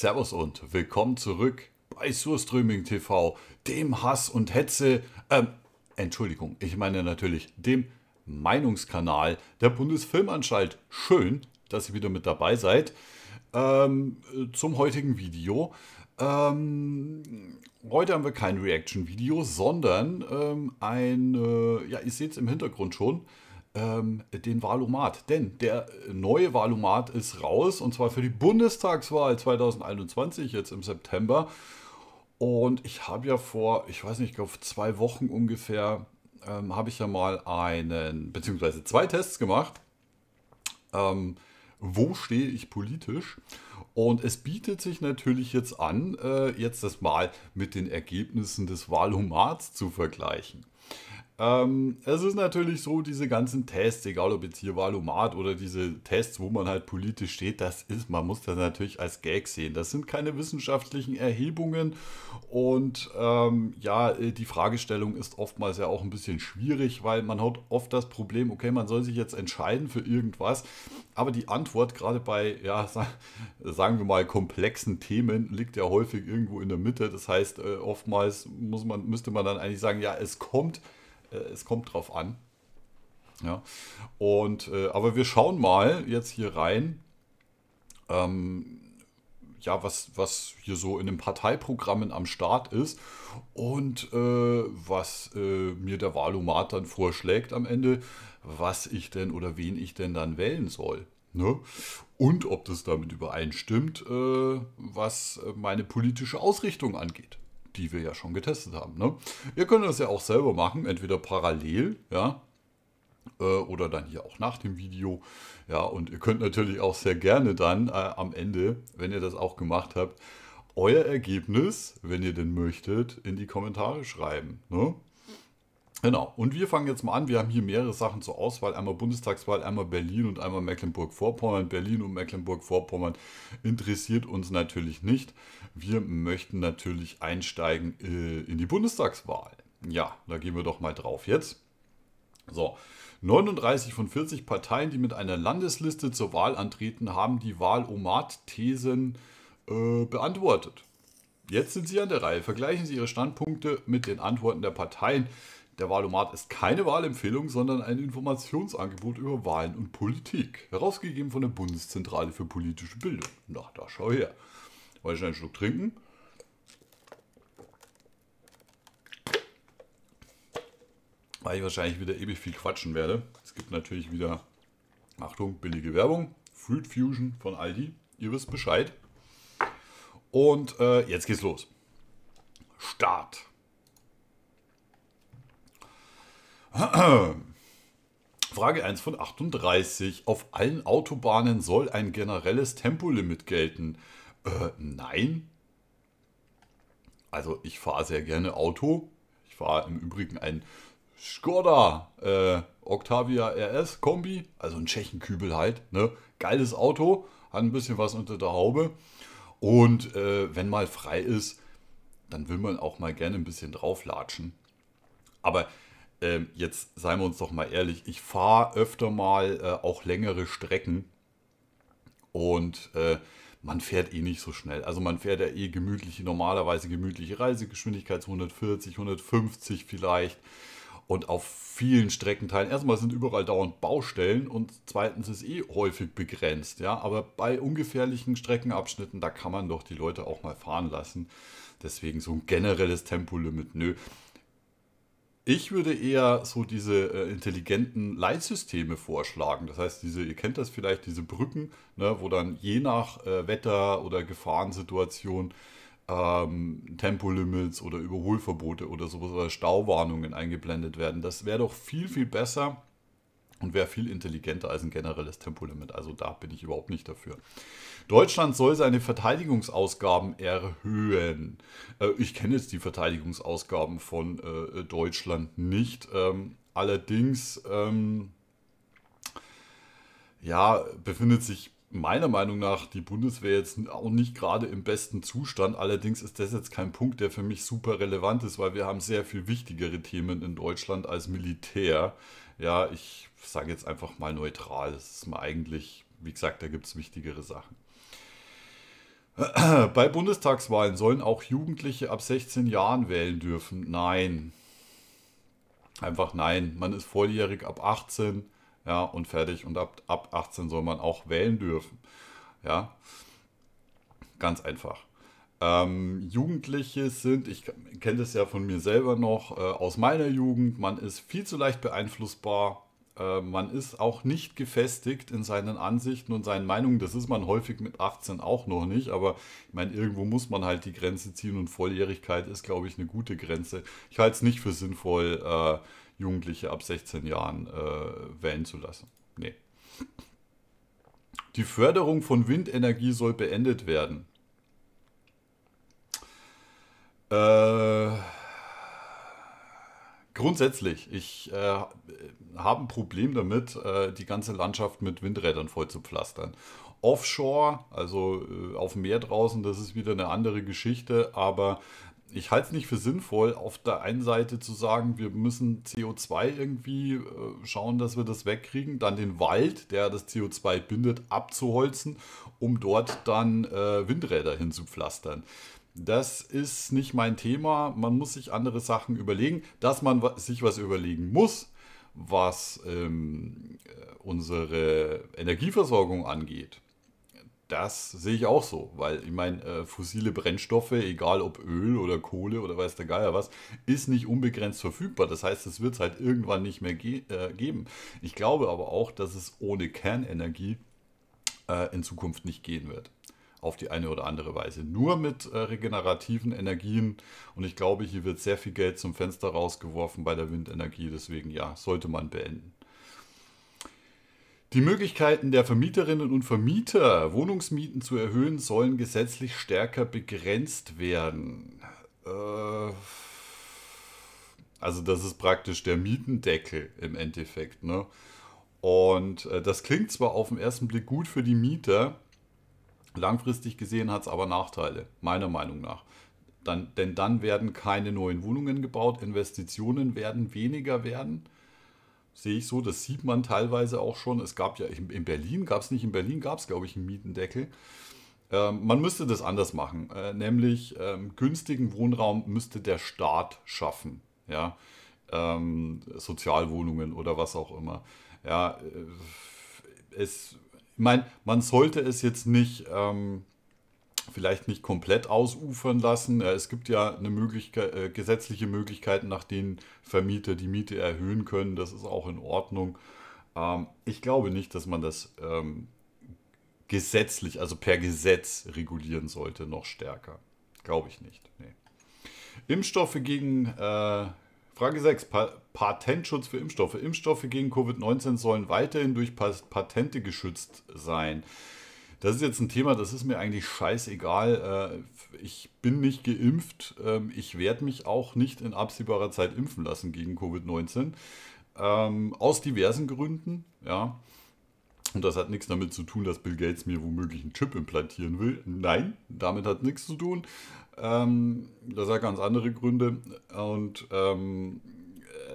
Servus und willkommen zurück bei Surstreaming TV, dem Hass und Hetze, ähm, Entschuldigung, ich meine natürlich dem Meinungskanal der Bundesfilmanstalt. Schön, dass ihr wieder mit dabei seid ähm, zum heutigen Video. Ähm, heute haben wir kein Reaction-Video, sondern ähm, ein, äh, ja, ihr seht es im Hintergrund schon, ähm, den Wahlomat. Denn der neue Wahlomat ist raus und zwar für die Bundestagswahl 2021, jetzt im September. Und ich habe ja vor, ich weiß nicht, ich glaube zwei Wochen ungefähr, ähm, habe ich ja mal einen, beziehungsweise zwei Tests gemacht. Ähm, wo stehe ich politisch? Und es bietet sich natürlich jetzt an, äh, jetzt das mal mit den Ergebnissen des Wahlomats zu vergleichen. Ähm, es ist natürlich so, diese ganzen Tests, egal ob jetzt hier Valomat oder diese Tests, wo man halt politisch steht, das ist, man muss das natürlich als Gag sehen. Das sind keine wissenschaftlichen Erhebungen und ähm, ja, äh, die Fragestellung ist oftmals ja auch ein bisschen schwierig, weil man hat oft das Problem, okay, man soll sich jetzt entscheiden für irgendwas, aber die Antwort gerade bei, ja, sagen wir mal, komplexen Themen liegt ja häufig irgendwo in der Mitte. Das heißt, äh, oftmals muss man, müsste man dann eigentlich sagen, ja, es kommt äh, es kommt drauf an. Ja. Und, äh, aber wir schauen mal jetzt hier rein, ähm, ja, was, was hier so in den Parteiprogrammen am Start ist und äh, was äh, mir der Wahlomat dann vorschlägt am Ende, was ich denn oder wen ich denn dann wählen soll. Ne? Und ob das damit übereinstimmt, äh, was meine politische Ausrichtung angeht die wir ja schon getestet haben. Ne? Ihr könnt das ja auch selber machen, entweder parallel, ja, äh, oder dann hier auch nach dem Video. Ja, und ihr könnt natürlich auch sehr gerne dann äh, am Ende, wenn ihr das auch gemacht habt, euer Ergebnis, wenn ihr denn möchtet, in die Kommentare schreiben. Ne? Genau, und wir fangen jetzt mal an. Wir haben hier mehrere Sachen zur Auswahl. Einmal Bundestagswahl, einmal Berlin und einmal Mecklenburg-Vorpommern. Berlin und Mecklenburg-Vorpommern interessiert uns natürlich nicht. Wir möchten natürlich einsteigen äh, in die Bundestagswahl. Ja, da gehen wir doch mal drauf jetzt. So, 39 von 40 Parteien, die mit einer Landesliste zur Wahl antreten, haben die Wahl-Omat-Thesen äh, beantwortet. Jetzt sind Sie an der Reihe. Vergleichen Sie Ihre Standpunkte mit den Antworten der Parteien. Der Wahlomat ist keine Wahlempfehlung, sondern ein Informationsangebot über Wahlen und Politik. Herausgegeben von der Bundeszentrale für politische Bildung. Na, da schau her. Wollte ich einen Schluck trinken? Weil ich wahrscheinlich wieder ewig viel quatschen werde. Es gibt natürlich wieder, Achtung, billige Werbung. Fruit Fusion von Aldi. Ihr wisst Bescheid. Und äh, jetzt geht's los. Start. Frage 1 von 38. Auf allen Autobahnen soll ein generelles Tempolimit gelten. Äh, nein. Also ich fahre sehr gerne Auto. Ich fahre im Übrigen ein Skoda äh, Octavia RS Kombi. Also ein Tschechenkübel halt. Ne? Geiles Auto. Hat ein bisschen was unter der Haube. Und äh, wenn mal frei ist, dann will man auch mal gerne ein bisschen drauflatschen. Aber ähm, jetzt seien wir uns doch mal ehrlich, ich fahre öfter mal äh, auch längere Strecken und äh, man fährt eh nicht so schnell. Also man fährt ja eh gemütliche, normalerweise gemütliche Reisegeschwindigkeit, 140, 150 vielleicht. Und auf vielen Streckenteilen, erstmal sind überall dauernd Baustellen und zweitens ist eh häufig begrenzt. Ja? Aber bei ungefährlichen Streckenabschnitten, da kann man doch die Leute auch mal fahren lassen. Deswegen so ein generelles Tempolimit, nö. Ich würde eher so diese äh, intelligenten Leitsysteme vorschlagen. Das heißt, diese, ihr kennt das vielleicht, diese Brücken, ne, wo dann je nach äh, Wetter oder Gefahrensituation ähm, Tempolimits oder Überholverbote oder sowas oder Stauwarnungen eingeblendet werden. Das wäre doch viel, viel besser und wäre viel intelligenter als ein generelles Tempolimit. Also da bin ich überhaupt nicht dafür. Deutschland soll seine Verteidigungsausgaben erhöhen. Äh, ich kenne jetzt die Verteidigungsausgaben von äh, Deutschland nicht. Ähm, allerdings, ähm, ja, befindet sich meiner Meinung nach die Bundeswehr jetzt auch nicht gerade im besten Zustand. Allerdings ist das jetzt kein Punkt, der für mich super relevant ist, weil wir haben sehr viel wichtigere Themen in Deutschland als Militär. Ja, ich sage jetzt einfach mal neutral. Es ist mal eigentlich, wie gesagt, da gibt es wichtigere Sachen. Bei Bundestagswahlen sollen auch Jugendliche ab 16 Jahren wählen dürfen. Nein. Einfach nein. Man ist volljährig ab 18. Ja, und fertig. Und ab, ab 18 soll man auch wählen dürfen. Ja. Ganz einfach. Ähm, Jugendliche sind, ich kenne das ja von mir selber noch, äh, aus meiner Jugend, man ist viel zu leicht beeinflussbar äh, man ist auch nicht gefestigt in seinen Ansichten und seinen Meinungen. Das ist man häufig mit 18 auch noch nicht, aber ich meine, irgendwo muss man halt die Grenze ziehen und Volljährigkeit ist, glaube ich, eine gute Grenze. Ich halte es nicht für sinnvoll, äh, Jugendliche ab 16 Jahren äh, wählen zu lassen. Nee. Die Förderung von Windenergie soll beendet werden. Äh. Grundsätzlich, ich äh, habe ein Problem damit, äh, die ganze Landschaft mit Windrädern voll zu pflastern. Offshore, also äh, auf dem Meer draußen, das ist wieder eine andere Geschichte, aber ich halte es nicht für sinnvoll, auf der einen Seite zu sagen, wir müssen CO2 irgendwie äh, schauen, dass wir das wegkriegen, dann den Wald, der das CO2 bindet, abzuholzen, um dort dann äh, Windräder hinzupflastern das ist nicht mein Thema. Man muss sich andere Sachen überlegen. Dass man sich was überlegen muss, was ähm, äh, unsere Energieversorgung angeht, das sehe ich auch so. Weil ich meine, äh, fossile Brennstoffe, egal ob Öl oder Kohle oder weiß der Geier was, ist nicht unbegrenzt verfügbar. Das heißt, es wird es halt irgendwann nicht mehr ge äh, geben. Ich glaube aber auch, dass es ohne Kernenergie äh, in Zukunft nicht gehen wird auf die eine oder andere Weise. Nur mit äh, regenerativen Energien. Und ich glaube, hier wird sehr viel Geld zum Fenster rausgeworfen bei der Windenergie. Deswegen ja, sollte man beenden. Die Möglichkeiten der Vermieterinnen und Vermieter, Wohnungsmieten zu erhöhen, sollen gesetzlich stärker begrenzt werden. Äh, also das ist praktisch der Mietendeckel im Endeffekt. Ne? Und äh, das klingt zwar auf den ersten Blick gut für die Mieter, Langfristig gesehen hat es aber Nachteile, meiner Meinung nach. Dann, denn dann werden keine neuen Wohnungen gebaut, Investitionen werden weniger werden. Sehe ich so, das sieht man teilweise auch schon. Es gab ja in, in Berlin, gab es nicht in Berlin, gab es glaube ich einen Mietendeckel. Ähm, man müsste das anders machen, äh, nämlich ähm, günstigen Wohnraum müsste der Staat schaffen. Ja? Ähm, Sozialwohnungen oder was auch immer. Ja, äh, es ich meine, man sollte es jetzt nicht, ähm, vielleicht nicht komplett ausufern lassen. Äh, es gibt ja eine Möglichkeit, äh, gesetzliche Möglichkeiten, nach denen Vermieter die Miete erhöhen können. Das ist auch in Ordnung. Ähm, ich glaube nicht, dass man das ähm, gesetzlich, also per Gesetz regulieren sollte, noch stärker. Glaube ich nicht. Nee. Impfstoffe gegen äh, Frage 6. Pa Patentschutz für Impfstoffe. Impfstoffe gegen Covid-19 sollen weiterhin durch Pat Patente geschützt sein. Das ist jetzt ein Thema, das ist mir eigentlich scheißegal. Äh, ich bin nicht geimpft. Ähm, ich werde mich auch nicht in absehbarer Zeit impfen lassen gegen Covid-19. Ähm, aus diversen Gründen, ja. Und das hat nichts damit zu tun, dass Bill Gates mir womöglich einen Chip implantieren will. Nein, damit hat nichts zu tun. Ähm, das hat ganz andere Gründe. Und ähm,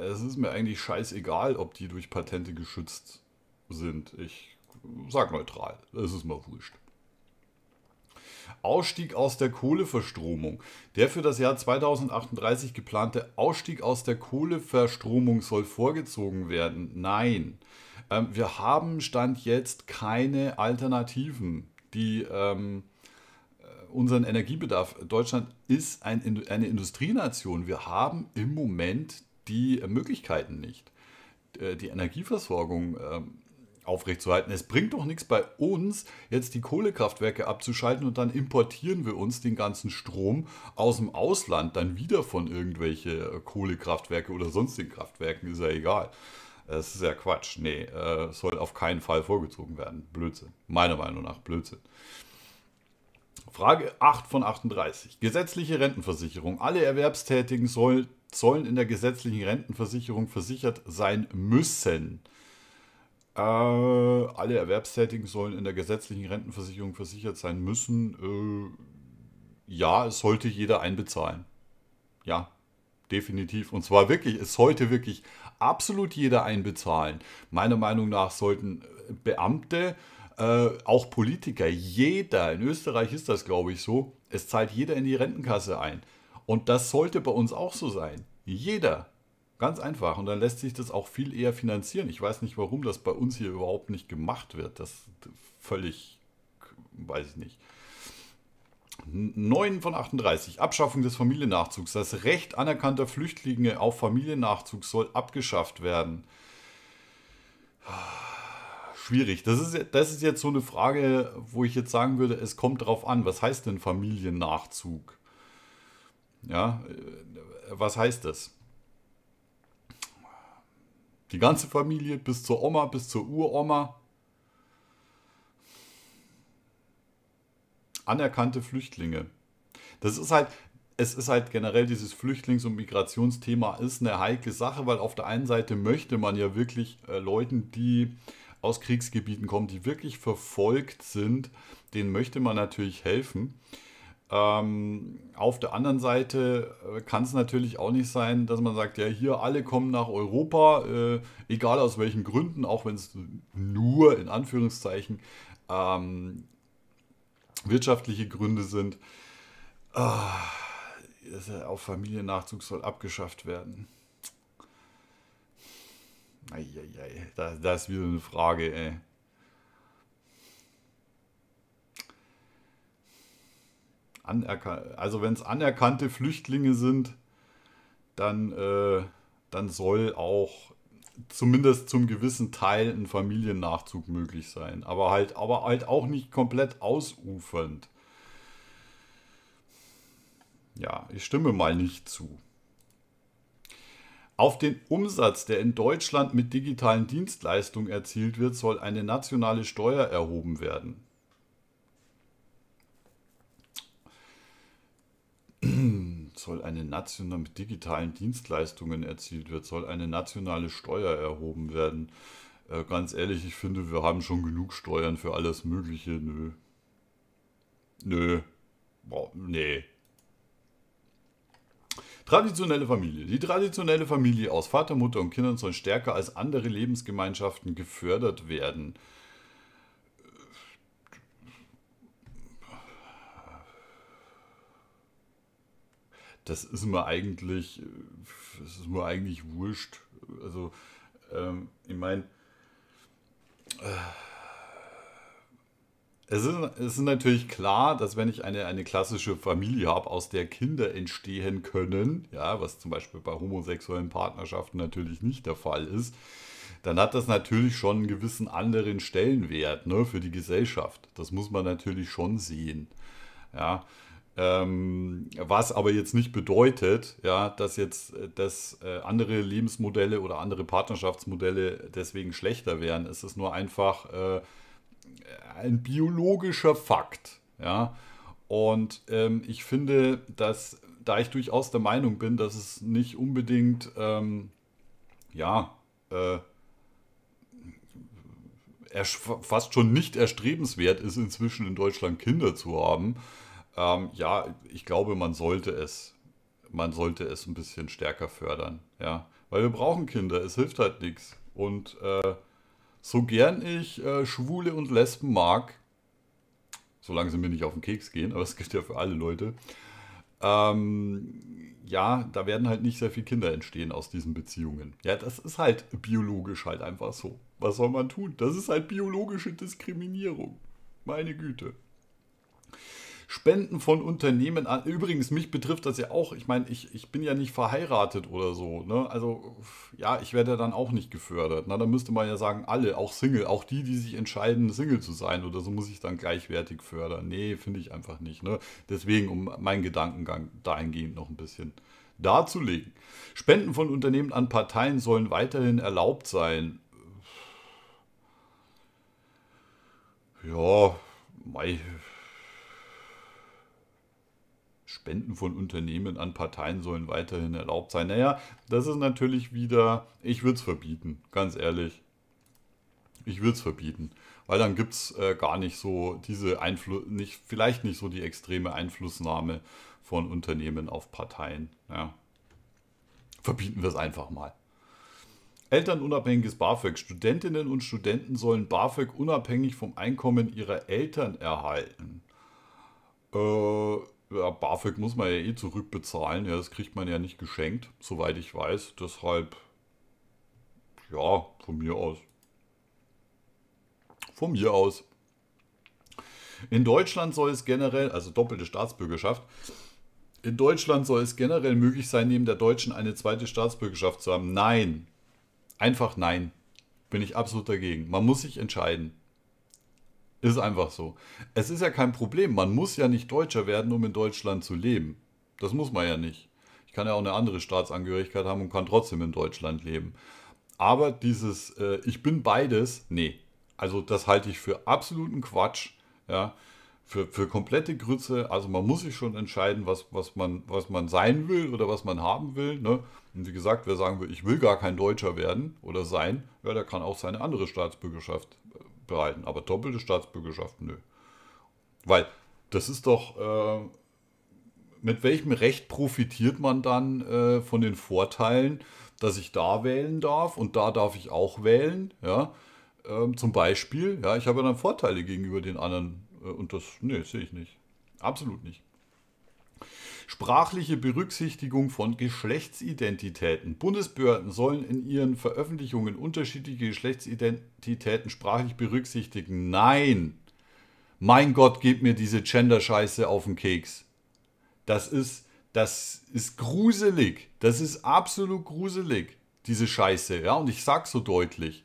es ist mir eigentlich scheißegal, ob die durch Patente geschützt sind. Ich sag neutral. Es ist mir wurscht. Ausstieg aus der Kohleverstromung. Der für das Jahr 2038 geplante Ausstieg aus der Kohleverstromung soll vorgezogen werden. Nein. Ähm, wir haben Stand jetzt keine Alternativen, die. Ähm, unseren Energiebedarf. Deutschland ist ein, eine Industrienation. Wir haben im Moment die Möglichkeiten nicht, äh, die Energieversorgung ähm, aufrechtzuerhalten. Es bringt doch nichts bei uns, jetzt die Kohlekraftwerke abzuschalten und dann importieren wir uns den ganzen Strom aus dem Ausland, dann wieder von irgendwelchen äh, Kohlekraftwerken oder sonstigen Kraftwerken, ist ja egal. Das ist ja Quatsch. Nee, äh, soll auf keinen Fall vorgezogen werden. Blödsinn. Meiner Meinung nach Blödsinn. Frage 8 von 38. Gesetzliche Rentenversicherung. Alle Erwerbstätigen soll, sollen in der gesetzlichen Rentenversicherung versichert sein müssen. Äh, alle Erwerbstätigen sollen in der gesetzlichen Rentenversicherung versichert sein müssen. Äh, ja, es sollte jeder einbezahlen. Ja, definitiv. Und zwar wirklich, es sollte wirklich absolut jeder einbezahlen. Meiner Meinung nach sollten Beamte äh, auch Politiker, jeder, in Österreich ist das, glaube ich, so, es zahlt jeder in die Rentenkasse ein. Und das sollte bei uns auch so sein. Jeder. Ganz einfach. Und dann lässt sich das auch viel eher finanzieren. Ich weiß nicht, warum das bei uns hier überhaupt nicht gemacht wird. Das völlig, weiß ich nicht. 9 von 38. Abschaffung des Familiennachzugs. Das Recht anerkannter Flüchtlinge auf Familiennachzug soll abgeschafft werden. Ah schwierig. Das ist, das ist jetzt so eine Frage, wo ich jetzt sagen würde, es kommt drauf an, was heißt denn Familiennachzug? Ja, äh, was heißt das? Die ganze Familie bis zur Oma, bis zur Uroma. Anerkannte Flüchtlinge. Das ist halt, es ist halt generell dieses Flüchtlings- und Migrationsthema ist eine heikle Sache, weil auf der einen Seite möchte man ja wirklich äh, Leuten, die aus Kriegsgebieten kommen, die wirklich verfolgt sind, denen möchte man natürlich helfen. Ähm, auf der anderen Seite äh, kann es natürlich auch nicht sein, dass man sagt, ja, hier alle kommen nach Europa, äh, egal aus welchen Gründen, auch wenn es nur in Anführungszeichen ähm, wirtschaftliche Gründe sind. Ah, der Familiennachzug soll abgeschafft werden. Eieiei, das, das ist wieder eine Frage, ey. Anerkan also wenn es anerkannte Flüchtlinge sind, dann, äh, dann soll auch zumindest zum gewissen Teil ein Familiennachzug möglich sein. Aber halt, aber halt auch nicht komplett ausufernd. Ja, ich stimme mal nicht zu. Auf den Umsatz, der in Deutschland mit digitalen Dienstleistungen erzielt wird, soll eine nationale Steuer erhoben werden. Soll eine nationale mit digitalen Dienstleistungen erzielt wird, soll eine nationale Steuer erhoben werden. Äh, ganz ehrlich, ich finde, wir haben schon genug Steuern für alles Mögliche. Nö. Nö. Boah, nee. Traditionelle Familie. Die traditionelle Familie aus Vater, Mutter und Kindern soll stärker als andere Lebensgemeinschaften gefördert werden. Das ist mir eigentlich, das ist mir eigentlich wurscht. Also, ähm, ich meine. Äh, es ist, es ist natürlich klar, dass wenn ich eine, eine klassische Familie habe, aus der Kinder entstehen können, ja, was zum Beispiel bei homosexuellen Partnerschaften natürlich nicht der Fall ist, dann hat das natürlich schon einen gewissen anderen Stellenwert ne, für die Gesellschaft. Das muss man natürlich schon sehen. Ja. Ähm, was aber jetzt nicht bedeutet, ja, dass jetzt dass, äh, andere Lebensmodelle oder andere Partnerschaftsmodelle deswegen schlechter wären. Es ist nur einfach äh, ein biologischer Fakt. Ja? Und ähm, ich finde, dass, da ich durchaus der Meinung bin, dass es nicht unbedingt, ähm, ja, äh, fast schon nicht erstrebenswert ist, inzwischen in Deutschland Kinder zu haben. Ähm, ja, ich glaube, man sollte es, man sollte es ein bisschen stärker fördern, ja, weil wir brauchen Kinder, es hilft halt nichts und äh, so gern ich äh, Schwule und Lesben mag, solange sie mir nicht auf den Keks gehen, aber es gilt ja für alle Leute, ähm, ja, da werden halt nicht sehr viele Kinder entstehen aus diesen Beziehungen. Ja, das ist halt biologisch halt einfach so. Was soll man tun? Das ist halt biologische Diskriminierung. Meine Güte. Spenden von Unternehmen an. Übrigens, mich betrifft das ja auch. Ich meine, ich, ich bin ja nicht verheiratet oder so. Ne? Also, ja, ich werde ja dann auch nicht gefördert. Na, ne? da müsste man ja sagen, alle, auch Single, auch die, die sich entscheiden, Single zu sein oder so, muss ich dann gleichwertig fördern. Nee, finde ich einfach nicht. Ne? Deswegen, um meinen Gedankengang dahingehend noch ein bisschen darzulegen. Spenden von Unternehmen an Parteien sollen weiterhin erlaubt sein. Ja, mei, Spenden von Unternehmen an Parteien sollen weiterhin erlaubt sein. Naja, das ist natürlich wieder, ich würde es verbieten, ganz ehrlich. Ich würde es verbieten, weil dann gibt es äh, gar nicht so diese Einfluss, nicht, vielleicht nicht so die extreme Einflussnahme von Unternehmen auf Parteien. Ja. Verbieten wir es einfach mal. Elternunabhängiges BAföG. Studentinnen und Studenten sollen BAföG unabhängig vom Einkommen ihrer Eltern erhalten. Äh, ja, BAföG muss man ja eh zurückbezahlen. Ja, das kriegt man ja nicht geschenkt, soweit ich weiß. Deshalb, ja, von mir aus. Von mir aus. In Deutschland soll es generell, also doppelte Staatsbürgerschaft, in Deutschland soll es generell möglich sein, neben der deutschen eine zweite Staatsbürgerschaft zu haben. Nein. Einfach nein. Bin ich absolut dagegen. Man muss sich entscheiden. Ist einfach so. Es ist ja kein Problem. Man muss ja nicht Deutscher werden, um in Deutschland zu leben. Das muss man ja nicht. Ich kann ja auch eine andere Staatsangehörigkeit haben und kann trotzdem in Deutschland leben. Aber dieses äh, Ich bin beides, nee. Also das halte ich für absoluten Quatsch. Ja. Für, für komplette Grütze, also man muss sich schon entscheiden, was, was, man, was man sein will oder was man haben will. Ne? Und wie gesagt, wer sagen will, ich will gar kein Deutscher werden oder sein, ja, der kann auch seine andere Staatsbürgerschaft behalten. Aber doppelte Staatsbürgerschaft, nö. Weil das ist doch, äh, mit welchem Recht profitiert man dann äh, von den Vorteilen, dass ich da wählen darf und da darf ich auch wählen, ja. Ähm, zum Beispiel, ja, ich habe dann Vorteile gegenüber den anderen äh, und das, nee, sehe ich nicht. Absolut nicht. Sprachliche Berücksichtigung von Geschlechtsidentitäten. Bundesbehörden sollen in ihren Veröffentlichungen unterschiedliche Geschlechtsidentitäten sprachlich berücksichtigen. Nein! Mein Gott, gib mir diese Gender-Scheiße auf den Keks. Das ist, das ist gruselig. Das ist absolut gruselig, diese Scheiße. Ja, und ich sag's so deutlich.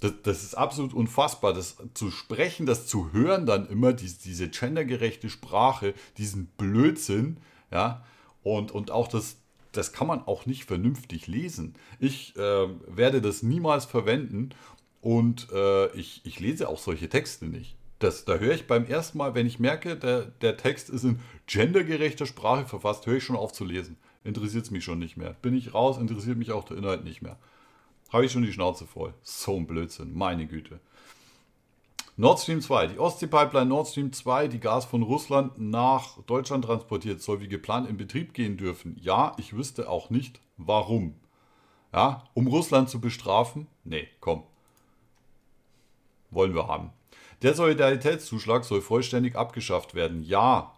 Das, das, ist absolut unfassbar, das zu sprechen, das zu hören, dann immer die, diese gendergerechte Sprache, diesen Blödsinn, ja, und, und auch das, das kann man auch nicht vernünftig lesen. Ich äh, werde das niemals verwenden und äh, ich, ich lese auch solche Texte nicht. Das, da höre ich beim ersten Mal, wenn ich merke, der, der Text ist in gendergerechter Sprache verfasst, höre ich schon auf zu lesen. Interessiert es mich schon nicht mehr. Bin ich raus, interessiert mich auch der Inhalt nicht mehr. Habe ich schon die Schnauze voll. So ein Blödsinn, meine Güte. Nord Stream 2. Die Ostsee-Pipeline Nord Stream 2, die Gas von Russland nach Deutschland transportiert, soll wie geplant in Betrieb gehen dürfen. Ja, ich wüsste auch nicht, warum. Ja, um Russland zu bestrafen? Nee, komm. Wollen wir haben. Der Solidaritätszuschlag soll vollständig abgeschafft werden. Ja,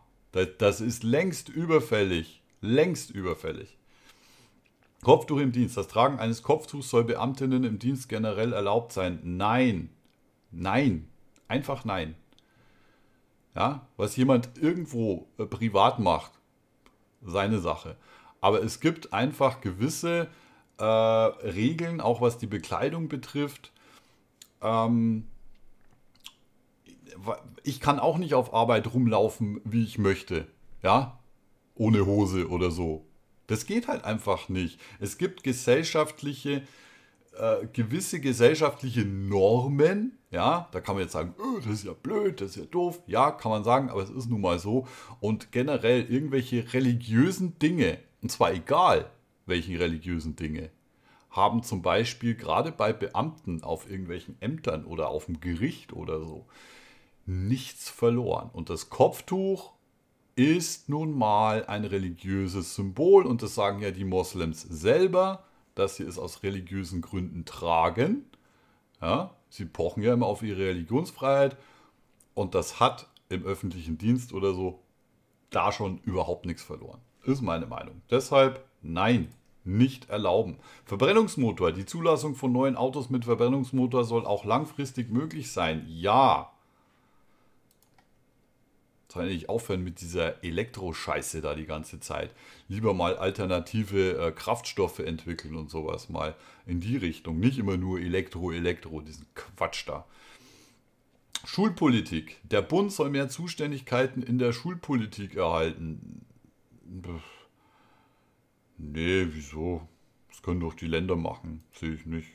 das ist längst überfällig. Längst überfällig. Kopftuch im Dienst. Das Tragen eines Kopftuchs soll Beamtinnen im Dienst generell erlaubt sein. Nein. Nein. Einfach nein. Ja, was jemand irgendwo äh, privat macht, seine Sache. Aber es gibt einfach gewisse äh, Regeln, auch was die Bekleidung betrifft. Ähm, ich kann auch nicht auf Arbeit rumlaufen, wie ich möchte. Ja, ohne Hose oder so. Das geht halt einfach nicht. Es gibt gesellschaftliche, äh, gewisse gesellschaftliche Normen, ja, da kann man jetzt sagen, öh, das ist ja blöd, das ist ja doof, ja, kann man sagen, aber es ist nun mal so. Und generell irgendwelche religiösen Dinge, und zwar egal, welchen religiösen Dinge, haben zum Beispiel gerade bei Beamten auf irgendwelchen Ämtern oder auf dem Gericht oder so nichts verloren. Und das Kopftuch ist nun mal ein religiöses Symbol und das sagen ja die Moslems selber, dass sie es aus religiösen Gründen tragen. Ja, sie pochen ja immer auf ihre Religionsfreiheit und das hat im öffentlichen Dienst oder so da schon überhaupt nichts verloren. Ist meine Meinung. Deshalb nein, nicht erlauben. Verbrennungsmotor. Die Zulassung von neuen Autos mit Verbrennungsmotor soll auch langfristig möglich sein. Ja, tatsächlich aufhören mit dieser Elektroscheiße da die ganze Zeit. Lieber mal alternative äh, Kraftstoffe entwickeln und sowas mal in die Richtung. Nicht immer nur Elektro, Elektro, diesen Quatsch da. Schulpolitik. Der Bund soll mehr Zuständigkeiten in der Schulpolitik erhalten. Nee, wieso? Das können doch die Länder machen. Sehe ich nicht.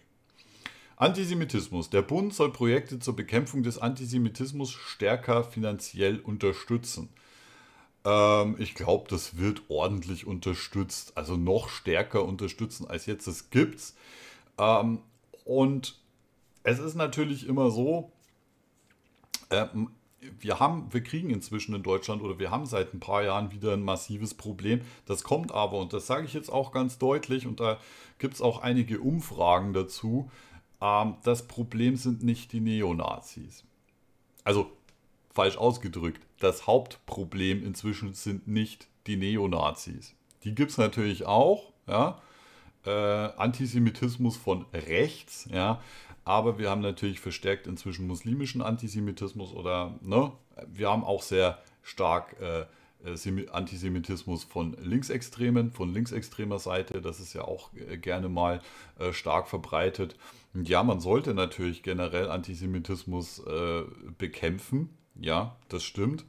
Antisemitismus. Der Bund soll Projekte zur Bekämpfung des Antisemitismus stärker finanziell unterstützen. Ähm, ich glaube, das wird ordentlich unterstützt, also noch stärker unterstützen als jetzt es gibt. Ähm, und es ist natürlich immer so, ähm, wir haben, wir kriegen inzwischen in Deutschland oder wir haben seit ein paar Jahren wieder ein massives Problem. Das kommt aber, und das sage ich jetzt auch ganz deutlich, und da gibt es auch einige Umfragen dazu, ähm, das Problem sind nicht die Neonazis. Also falsch ausgedrückt, das Hauptproblem inzwischen sind nicht die Neonazis. Die gibt es natürlich auch, ja. Äh, Antisemitismus von rechts, ja. Aber wir haben natürlich verstärkt inzwischen muslimischen Antisemitismus oder, ne, wir haben auch sehr stark äh, äh Antisemitismus von Linksextremen, von linksextremer Seite. Das ist ja auch äh, gerne mal äh, stark verbreitet. Ja, man sollte natürlich generell Antisemitismus äh, bekämpfen. Ja, das stimmt.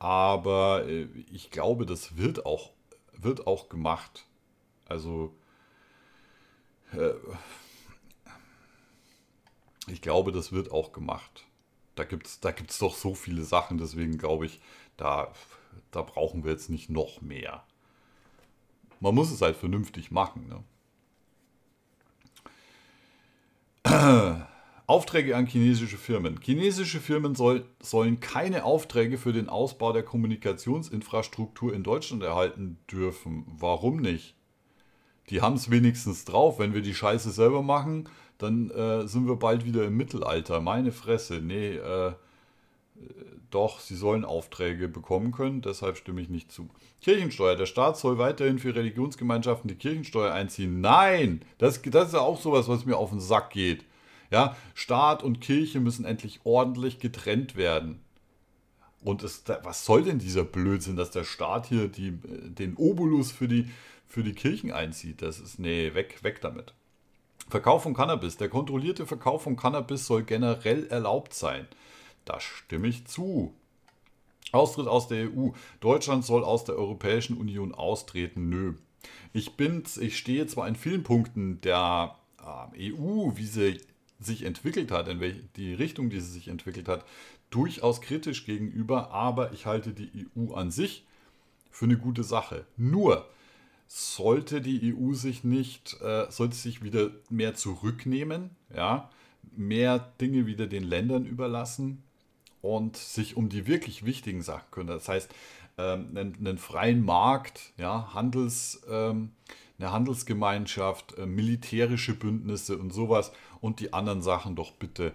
Aber äh, ich glaube, das wird auch, wird auch gemacht. Also, äh, ich glaube, das wird auch gemacht. Da gibt es da gibt's doch so viele Sachen, deswegen glaube ich, da, da brauchen wir jetzt nicht noch mehr. Man muss es halt vernünftig machen. Ne? Aufträge an chinesische Firmen. Chinesische Firmen soll, sollen keine Aufträge für den Ausbau der Kommunikationsinfrastruktur in Deutschland erhalten dürfen. Warum nicht? Die haben es wenigstens drauf. Wenn wir die Scheiße selber machen, dann äh, sind wir bald wieder im Mittelalter. Meine Fresse, nee, äh, doch, sie sollen Aufträge bekommen können, deshalb stimme ich nicht zu. Kirchensteuer. Der Staat soll weiterhin für Religionsgemeinschaften die Kirchensteuer einziehen. Nein! Das, das ist ja auch sowas, was mir auf den Sack geht. Ja, Staat und Kirche müssen endlich ordentlich getrennt werden. Und es, was soll denn dieser Blödsinn, dass der Staat hier die, den Obolus für die, für die Kirchen einzieht? Das ist, nee, weg, weg damit. Verkauf von Cannabis. Der kontrollierte Verkauf von Cannabis soll generell erlaubt sein. Da stimme ich zu. Austritt aus der EU. Deutschland soll aus der Europäischen Union austreten. Nö. Ich bin, ich stehe zwar in vielen Punkten der äh, EU, wie sie sich entwickelt hat, in welche, die Richtung, die sie sich entwickelt hat, durchaus kritisch gegenüber, aber ich halte die EU an sich für eine gute Sache. Nur sollte die EU sich nicht, äh, sollte sich wieder mehr zurücknehmen, ja, mehr Dinge wieder den Ländern überlassen, und sich um die wirklich wichtigen Sachen kümmern. Das heißt, ähm, einen, einen, freien Markt, ja, Handels, ähm, eine Handelsgemeinschaft, äh, militärische Bündnisse und sowas und die anderen Sachen doch bitte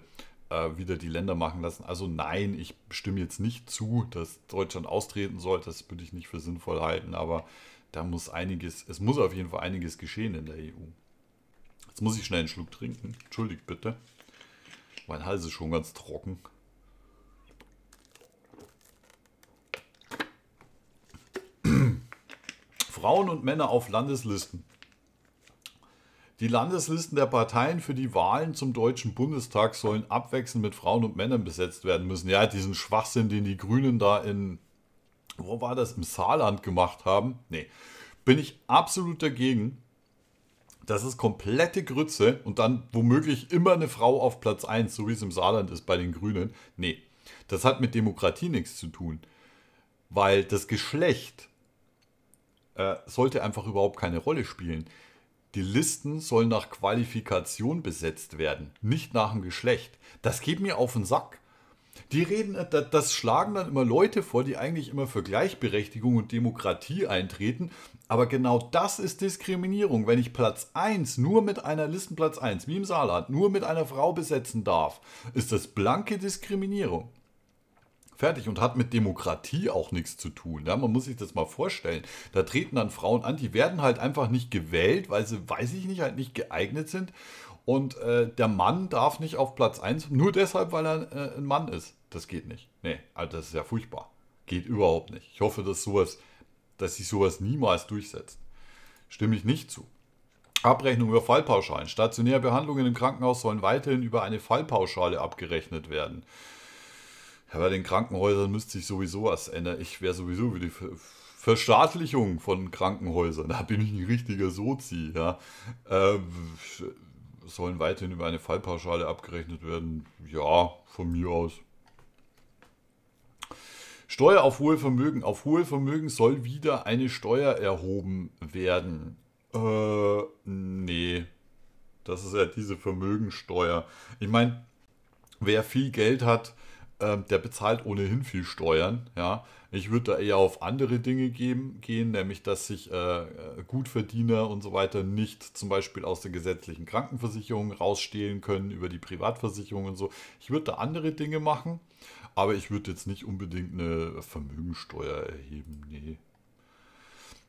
äh, wieder die Länder machen lassen. Also nein, ich stimme jetzt nicht zu, dass Deutschland austreten soll. Das würde ich nicht für sinnvoll halten, aber da muss einiges, es muss auf jeden Fall einiges geschehen in der EU. Jetzt muss ich schnell einen Schluck trinken. Entschuldigt bitte. Mein Hals ist schon ganz trocken. Frauen und Männer auf Landeslisten. Die Landeslisten der Parteien für die Wahlen zum Deutschen Bundestag sollen abwechselnd mit Frauen und Männern besetzt werden müssen. Ja, diesen Schwachsinn, den die Grünen da in, wo war das, im Saarland gemacht haben. Nee, bin ich absolut dagegen. Das ist komplette Grütze und dann womöglich immer eine Frau auf Platz 1, so wie es im Saarland ist bei den Grünen. Nee, das hat mit Demokratie nichts zu tun, weil das Geschlecht äh, sollte einfach überhaupt keine Rolle spielen. Die Listen sollen nach Qualifikation besetzt werden, nicht nach dem Geschlecht. Das geht mir auf den Sack. Die reden, äh, das schlagen dann immer Leute vor, die eigentlich immer für Gleichberechtigung und Demokratie eintreten. Aber genau das ist Diskriminierung. Wenn ich Platz 1 nur mit einer Listenplatz 1, wie im Saarland, nur mit einer Frau besetzen darf, ist das blanke Diskriminierung. Fertig. Und hat mit Demokratie auch nichts zu tun. Ja, man muss sich das mal vorstellen. Da treten dann Frauen an, die werden halt einfach nicht gewählt, weil sie, weiß ich nicht, halt nicht geeignet sind. Und äh, der Mann darf nicht auf Platz 1, nur deshalb, weil er äh, ein Mann ist. Das geht nicht. Nee, also das ist ja furchtbar. Geht überhaupt nicht. Ich hoffe, dass sowas, dass sich sowas niemals durchsetzt. Stimme ich nicht zu. Abrechnung über Fallpauschalen. Stationäre Behandlungen im Krankenhaus sollen weiterhin über eine Fallpauschale abgerechnet werden. Ja, bei den Krankenhäusern müsste sich sowieso was ändern. Ich wäre sowieso für die Verstaatlichung von Krankenhäusern. Da bin ich ein richtiger Sozi. Ja. Ähm, sollen weiterhin über eine Fallpauschale abgerechnet werden? Ja, von mir aus. Steuer auf hohe Vermögen. Auf hohe Vermögen soll wieder eine Steuer erhoben werden. Äh, nee. Das ist ja diese Vermögensteuer. Ich meine, wer viel Geld hat, ähm, der bezahlt ohnehin viel Steuern. Ja? Ich würde da eher auf andere Dinge geben, gehen, nämlich dass sich äh, äh Gutverdiener und so weiter nicht zum Beispiel aus der gesetzlichen Krankenversicherung rausstehlen können über die Privatversicherung und so. Ich würde da andere Dinge machen, aber ich würde jetzt nicht unbedingt eine Vermögensteuer erheben. Nee.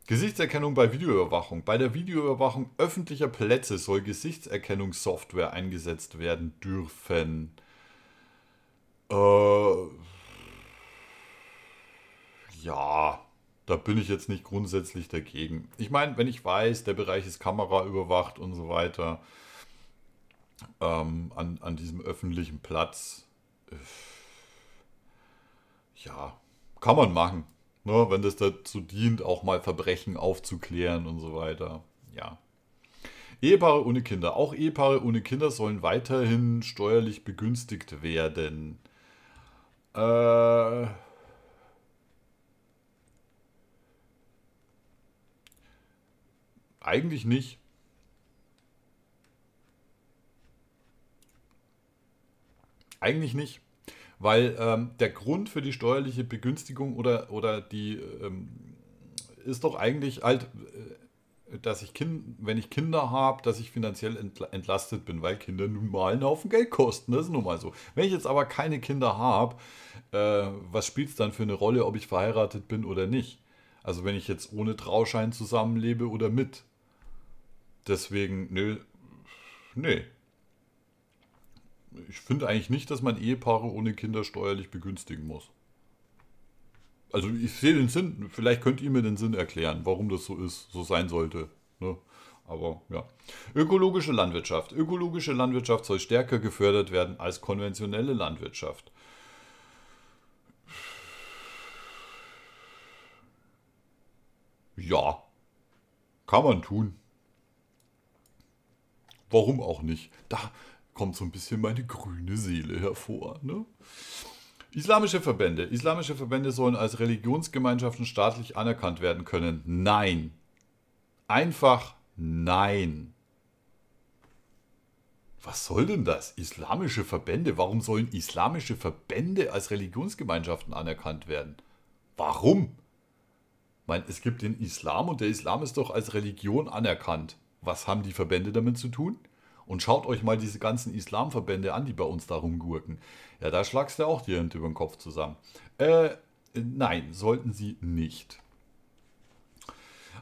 Gesichtserkennung bei Videoüberwachung. Bei der Videoüberwachung öffentlicher Plätze soll Gesichtserkennungssoftware eingesetzt werden dürfen. Äh, ja, da bin ich jetzt nicht grundsätzlich dagegen. Ich meine, wenn ich weiß, der Bereich ist kameraüberwacht und so weiter, ähm, an, an diesem öffentlichen Platz, äh, ja, kann man machen. Ne, wenn das dazu dient, auch mal Verbrechen aufzuklären und so weiter. Ja. Ehepaare ohne Kinder. Auch Ehepaare ohne Kinder sollen weiterhin steuerlich begünstigt werden. Äh, eigentlich nicht. Eigentlich nicht. Weil ähm, der Grund für die steuerliche Begünstigung oder, oder die ähm, ist doch eigentlich halt, dass ich kind, wenn ich Kinder habe, dass ich finanziell entlastet bin, weil Kinder nun mal einen Haufen Geld kosten. Das ist nun mal so. Wenn ich jetzt aber keine Kinder habe, äh, was spielt es dann für eine Rolle, ob ich verheiratet bin oder nicht? Also wenn ich jetzt ohne Trauschein zusammenlebe oder mit. Deswegen, nö, nee. Ich finde eigentlich nicht, dass man Ehepaare ohne Kinder steuerlich begünstigen muss also ich sehe den Sinn, vielleicht könnt ihr mir den Sinn erklären, warum das so ist, so sein sollte. Ne? Aber ja. Ökologische Landwirtschaft. Ökologische Landwirtschaft soll stärker gefördert werden als konventionelle Landwirtschaft. Ja, kann man tun. Warum auch nicht? Da kommt so ein bisschen meine grüne Seele hervor. Ne? Islamische Verbände. Islamische Verbände sollen als Religionsgemeinschaften staatlich anerkannt werden können. Nein. Einfach nein. Was soll denn das? Islamische Verbände. Warum sollen islamische Verbände als Religionsgemeinschaften anerkannt werden? Warum? Ich meine, es gibt den Islam und der Islam ist doch als Religion anerkannt. Was haben die Verbände damit zu tun? Und schaut euch mal diese ganzen Islamverbände an, die bei uns da rumgurken. Ja, da schlagst du auch die Hände über den Kopf zusammen. Äh, nein, sollten sie nicht.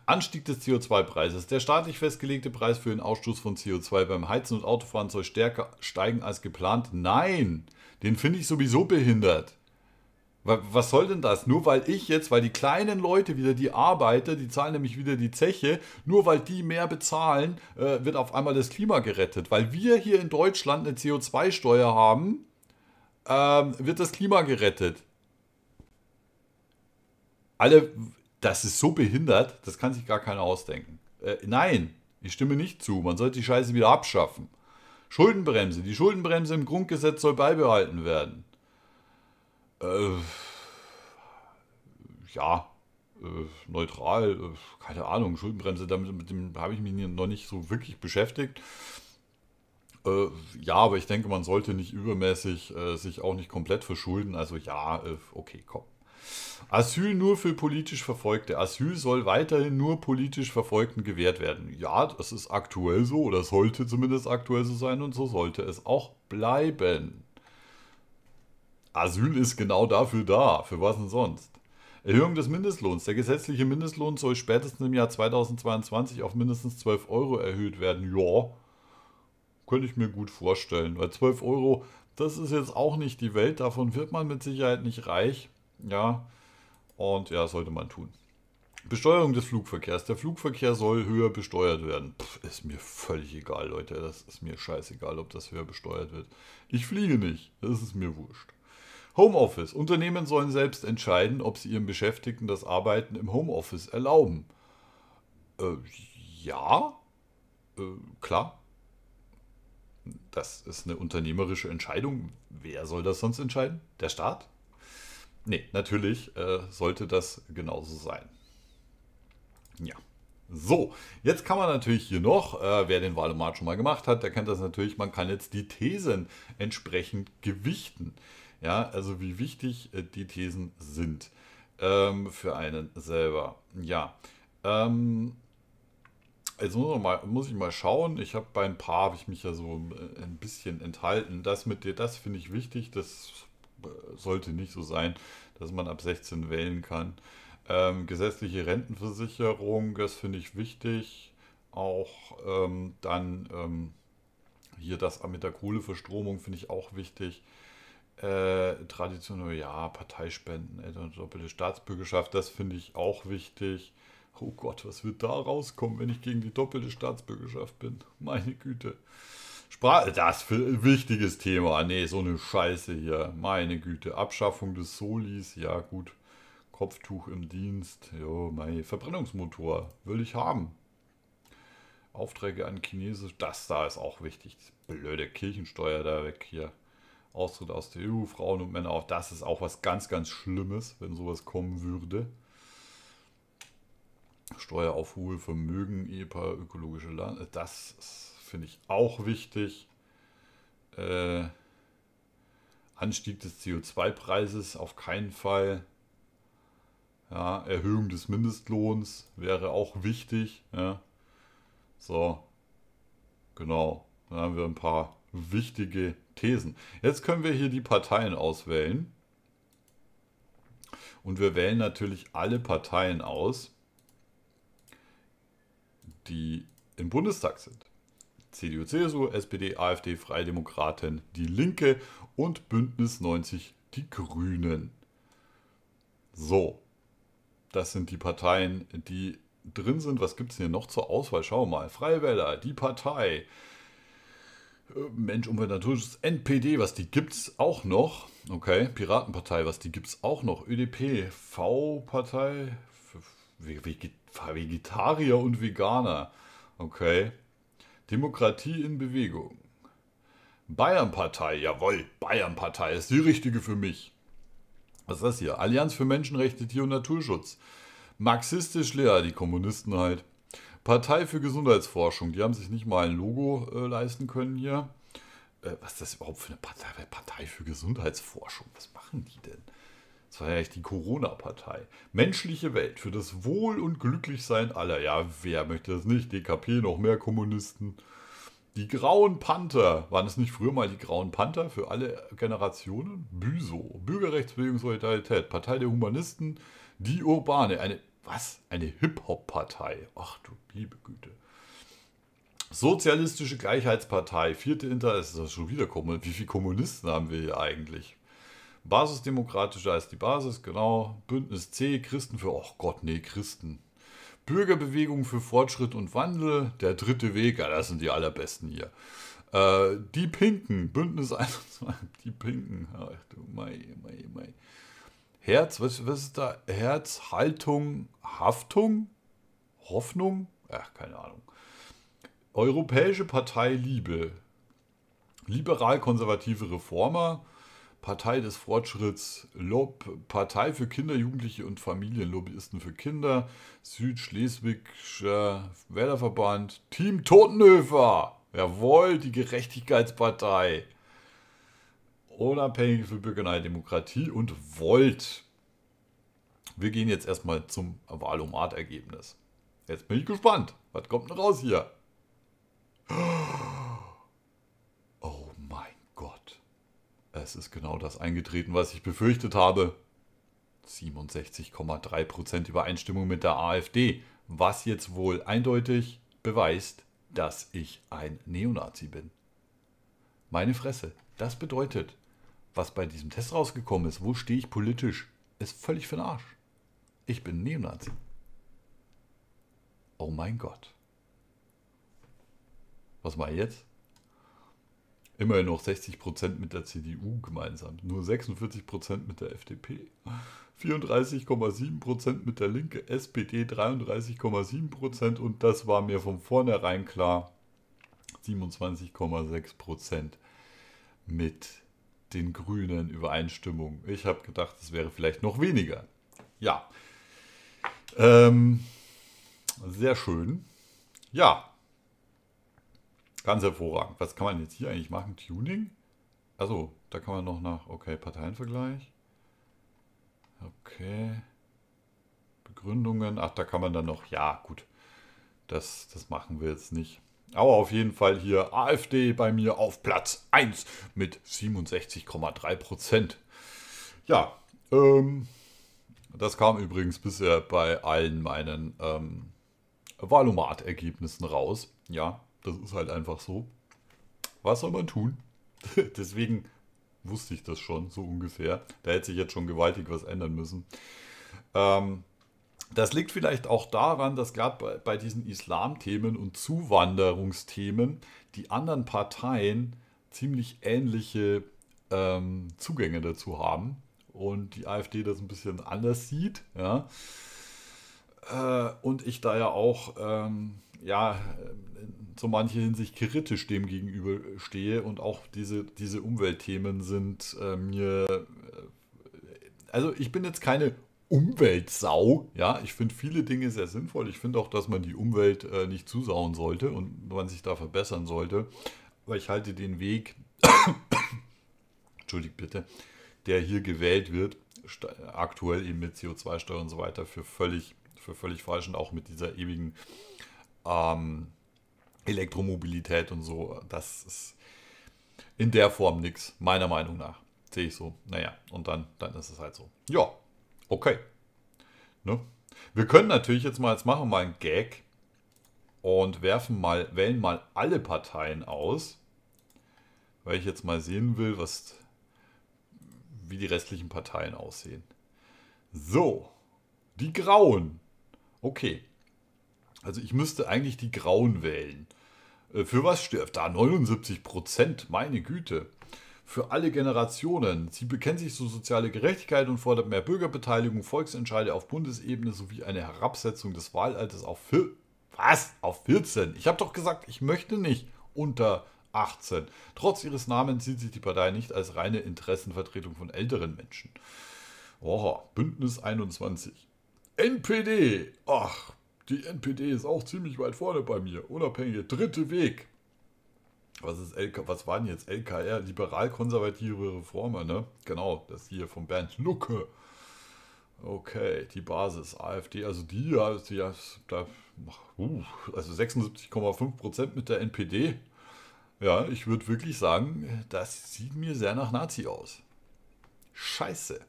Anstieg des CO2-Preises. Der staatlich festgelegte Preis für den Ausstoß von CO2 beim Heizen und Autofahren soll stärker steigen als geplant. Nein, den finde ich sowieso behindert. Was soll denn das? Nur weil ich jetzt, weil die kleinen Leute wieder die Arbeiter, die zahlen nämlich wieder die Zeche, nur weil die mehr bezahlen, äh, wird auf einmal das Klima gerettet. Weil wir hier in Deutschland eine CO2-Steuer haben, ähm, wird das Klima gerettet. Alle, das ist so behindert, das kann sich gar keiner ausdenken. Äh, nein, ich stimme nicht zu. Man sollte die Scheiße wieder abschaffen. Schuldenbremse. Die Schuldenbremse im Grundgesetz soll beibehalten werden. Äh, ja, äh, neutral, äh, keine Ahnung, Schuldenbremse, damit habe ich mich noch nicht so wirklich beschäftigt. Äh, ja, aber ich denke, man sollte nicht übermäßig äh, sich auch nicht komplett verschulden. Also ja, äh, okay, komm. Asyl nur für politisch Verfolgte. Asyl soll weiterhin nur politisch Verfolgten gewährt werden. Ja, das ist aktuell so oder sollte zumindest aktuell so sein und so sollte es auch bleiben. Asyl ist genau dafür da. Für was denn sonst? Erhöhung des Mindestlohns. Der gesetzliche Mindestlohn soll spätestens im Jahr 2022 auf mindestens 12 Euro erhöht werden. Ja, könnte ich mir gut vorstellen. Weil 12 Euro, das ist jetzt auch nicht die Welt. Davon wird man mit Sicherheit nicht reich. Ja, und ja, sollte man tun. Besteuerung des Flugverkehrs. Der Flugverkehr soll höher besteuert werden. Pff, ist mir völlig egal, Leute. Das ist mir scheißegal, ob das höher besteuert wird. Ich fliege nicht. Das ist mir wurscht. Homeoffice. Unternehmen sollen selbst entscheiden, ob sie ihren Beschäftigten das Arbeiten im Homeoffice erlauben. Äh, ja, äh, klar. Das ist eine unternehmerische Entscheidung. Wer soll das sonst entscheiden? Der Staat? Nee, natürlich äh, sollte das genauso sein. Ja. So, jetzt kann man natürlich hier noch, äh, wer den Wahlomat schon mal gemacht hat, der kennt das natürlich, man kann jetzt die Thesen entsprechend gewichten. Ja, also wie wichtig äh, die Thesen sind ähm, für einen selber. Ja. Ähm, Jetzt muss, mal, muss, ich mal schauen. Ich habe bei ein paar habe ich mich ja so äh, ein bisschen enthalten. Das mit dir, das finde ich wichtig. Das äh, sollte nicht so sein, dass man ab 16 wählen kann. Ähm, gesetzliche Rentenversicherung, das finde ich wichtig. Auch ähm, dann ähm, hier das mit der Kohleverstromung finde ich auch wichtig. Äh, traditionell, ja, Parteispenden, also Eltern, doppelte Staatsbürgerschaft, das finde ich auch wichtig. Oh Gott, was wird da rauskommen, wenn ich gegen die doppelte Staatsbürgerschaft bin? Meine Güte. Sprache, das ist ein wichtiges Thema. Nee, so eine Scheiße hier. Meine Güte. Abschaffung des Solis, ja gut. Kopftuch im Dienst, jo, mein Verbrennungsmotor, will ich haben. Aufträge an Chinesisch, das da ist auch wichtig. blöde Kirchensteuer da weg hier. Austritt aus der EU, Frauen und Männer, auch das ist auch was ganz, ganz Schlimmes, wenn sowas kommen würde. Steuer auf hohe Vermögen, Ehepaar, ökologische Land, äh, das finde ich auch wichtig. Äh, Anstieg des CO2-Preises auf keinen Fall. Ja, Erhöhung des Mindestlohns wäre auch wichtig. Ja. So, genau. Da haben wir ein paar wichtige Thesen. Jetzt können wir hier die Parteien auswählen. Und wir wählen natürlich alle Parteien aus, die im Bundestag sind. CDU, CSU, SPD, AfD, Freie Demokraten, Die Linke und Bündnis 90, die Grünen. So, das sind die Parteien, die drin sind. Was gibt es hier noch zur Auswahl? Schau mal, Freie Wähler, die Partei, äh, Mensch, Umwelt, Naturschutz, NPD, was die gibt's auch noch. Okay, Piratenpartei, was die gibt's auch noch. ÖDP, V-Partei, Vegetarier und Veganer. Okay. Demokratie in Bewegung. Bayernpartei, jawohl, Bayernpartei ist die richtige für mich. Was ist das hier? Allianz für Menschenrechte, Tier- und Naturschutz. Marxistisch leer, die Kommunisten halt. Partei für Gesundheitsforschung. Die haben sich nicht mal ein Logo äh, leisten können hier. Äh, was ist das überhaupt für eine Partei? Partei für Gesundheitsforschung. Was machen die denn? Das war ja echt die Corona-Partei. Menschliche Welt für das Wohl und Glücklichsein aller. Ja, wer möchte das nicht? DKP, noch mehr Kommunisten. Die Grauen Panther. Waren es nicht früher mal die Grauen Panther für alle Generationen? Büso. Bürgerrechtsbewegung Solidarität. Partei der Humanisten. Die Urbane. Eine was? Eine Hip-Hop-Partei? Ach du liebe Güte. Sozialistische Gleichheitspartei, vierte Inter, das ist das schon wieder komisch. Wie viele Kommunisten haben wir hier eigentlich? Basisdemokratischer als die Basis, genau. Bündnis C, Christen für, oh Gott, nee, Christen. Bürgerbewegung für Fortschritt und Wandel, der dritte Weg, ja, das sind die allerbesten hier. Äh, die Pinken, Bündnis 21, die Pinken, ach du, mei, mei, mei. Herz, was, was ist da? Herz, Haltung, Haftung, Hoffnung? Ach, keine Ahnung. Europäische Partei Liebe. Liberal-konservative Reformer. Partei des Fortschritts, Lob, Partei für Kinder, Jugendliche und Familien, Lobbyisten für Kinder, Südschleswigscher Wählerverband, Team Totenhöfer, jawohl, die Gerechtigkeitspartei unabhängig für Bürgerei, Demokratie und Volt. Wir gehen jetzt erstmal zum Wahlomat-Ergebnis. Jetzt bin ich gespannt. Was kommt denn raus hier? Oh mein Gott. Es ist genau das eingetreten, was ich befürchtet habe. 67,3% Übereinstimmung mit der AfD, was jetzt wohl eindeutig beweist, dass ich ein Neonazi bin. Meine Fresse, das bedeutet, was bei diesem Test rausgekommen ist, wo stehe ich politisch, ist völlig für den Arsch. Ich bin Neonazi. Oh mein Gott. Was mal jetzt? Immerhin noch 60% mit der CDU gemeinsam, nur 46% mit der FDP, 34,7% mit der Linke, SPD 33,7% und das war mir von vornherein klar, 27,6% mit der den Grünen Übereinstimmung. Ich habe gedacht, es wäre vielleicht noch weniger. Ja. Ähm, sehr schön. Ja. Ganz hervorragend. Was kann man jetzt hier eigentlich machen? Tuning? Also, da kann man noch nach, okay, Parteienvergleich. Okay. Begründungen. Ach, da kann man dann noch, ja, gut. Das, das machen wir jetzt nicht. Aber auf jeden Fall hier AfD bei mir auf Platz 1 mit 67,3 Prozent. Ja, ähm, das kam übrigens bisher bei allen meinen ähm, Wahlomat-Ergebnissen raus. Ja, das ist halt einfach so. Was soll man tun? Deswegen wusste ich das schon, so ungefähr. Da hätte sich jetzt schon gewaltig was ändern müssen. Ähm, das liegt vielleicht auch daran, dass gerade bei, bei diesen Islamthemen und Zuwanderungsthemen die anderen Parteien ziemlich ähnliche ähm, Zugänge dazu haben und die AfD das ein bisschen anders sieht. Ja. Äh, und ich da ja auch ähm, ja, in so mancher Hinsicht kritisch dem gegenüber stehe und auch diese, diese Umweltthemen sind äh, mir. Äh, also ich bin jetzt keine Umweltsau. Ja, ich finde viele Dinge sehr sinnvoll. Ich finde auch, dass man die Umwelt äh, nicht zusauen sollte und man sich da verbessern sollte. Aber ich halte den Weg, entschuldigt bitte, der hier gewählt wird, aktuell eben mit CO2-Steuer und so weiter, für völlig, für völlig falsch und auch mit dieser ewigen ähm, Elektromobilität und so. Das ist in der Form nichts, meiner Meinung nach. Sehe ich so. Naja, und dann, dann ist es halt so. Ja. Okay. Ne? Wir können natürlich jetzt mal, jetzt machen wir mal einen Gag und werfen mal, wählen mal alle Parteien aus, weil ich jetzt mal sehen will, was, wie die restlichen Parteien aussehen. So, die Grauen. Okay. Also ich müsste eigentlich die Grauen wählen. Äh, für was stirbt da 79 Meine Güte für alle Generationen. Sie bekennt sich zur sozialen Gerechtigkeit und fordert mehr Bürgerbeteiligung, Volksentscheide auf Bundesebene sowie eine Herabsetzung des Wahlalters auf was? Auf 14. Ich habe doch gesagt, ich möchte nicht unter 18. Trotz ihres Namens sieht sich die Partei nicht als reine Interessenvertretung von älteren Menschen. Oha, Bündnis 21. NPD. Ach, die NPD ist auch ziemlich weit vorne bei mir. Unabhängige dritte Weg was ist LK, was waren jetzt LKR? Liberal-konservative Reformer, ne? Genau, das hier vom Bernd Lucke. Okay, die Basis, AfD, also die, die uh, also 76,5 mit der NPD. Ja, ich würde wirklich sagen, das sieht mir sehr nach Nazi aus. Scheiße.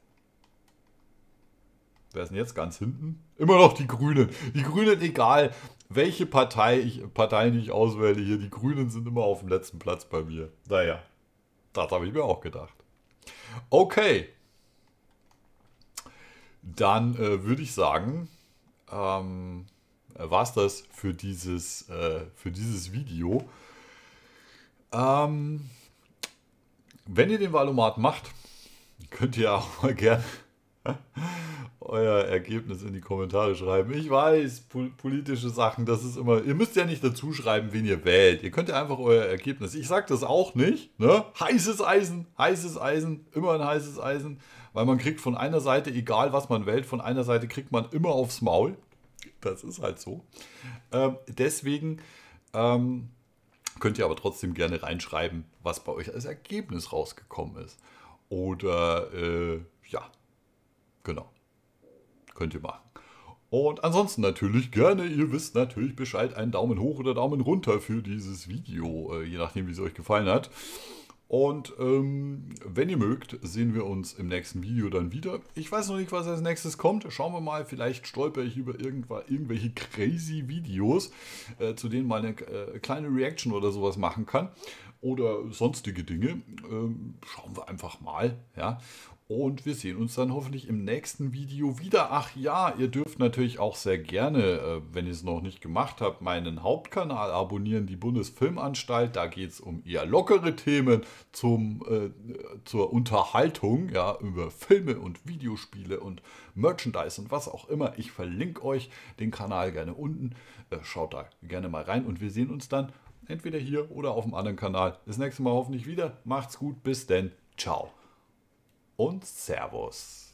Wer ist denn jetzt ganz hinten? Immer noch die Grünen. Die Grünen, egal welche Partei ich, Parteien ich auswähle hier. Die Grünen sind immer auf dem letzten Platz bei mir. Naja, das habe ich mir auch gedacht. Okay. Dann äh, würde ich sagen, ähm, war es das für dieses, äh, für dieses Video. Ähm, wenn ihr den Valomat macht, könnt ihr auch mal gerne euer Ergebnis in die Kommentare schreiben. Ich weiß, pol politische Sachen, das ist immer. Ihr müsst ja nicht dazu schreiben, wen ihr wählt. Ihr könnt ja einfach euer Ergebnis. Ich sag das auch nicht. Ne? Heißes Eisen, heißes Eisen, immer ein heißes Eisen. Weil man kriegt von einer Seite, egal was man wählt, von einer Seite kriegt man immer aufs Maul. Das ist halt so. Ähm, deswegen. Ähm, könnt ihr aber trotzdem gerne reinschreiben, was bei euch als Ergebnis rausgekommen ist. Oder äh, ja, Genau. Könnt ihr machen. Und ansonsten natürlich gerne, ihr wisst natürlich Bescheid, einen Daumen hoch oder Daumen runter für dieses Video, äh, je nachdem wie es euch gefallen hat. Und ähm, wenn ihr mögt, sehen wir uns im nächsten Video dann wieder. Ich weiß noch nicht, was als nächstes kommt. Schauen wir mal, vielleicht stolper ich über irgendwelche crazy Videos, äh, zu denen man eine äh, kleine Reaction oder sowas machen kann. Oder sonstige Dinge. Ähm, schauen wir einfach mal. Ja. Und wir sehen uns dann hoffentlich im nächsten Video wieder. Ach ja, ihr dürft natürlich auch sehr gerne, äh, wenn ihr es noch nicht gemacht habt, meinen Hauptkanal abonnieren, die Bundesfilmanstalt. Da geht es um eher lockere Themen zum, äh, zur Unterhaltung, ja, über Filme und Videospiele und Merchandise und was auch immer. Ich verlinke euch den Kanal gerne unten. Äh, schaut da gerne mal rein und wir sehen uns dann entweder hier oder auf dem anderen Kanal. Das nächste Mal hoffentlich wieder. Macht's gut, bis denn. Ciao und Servus.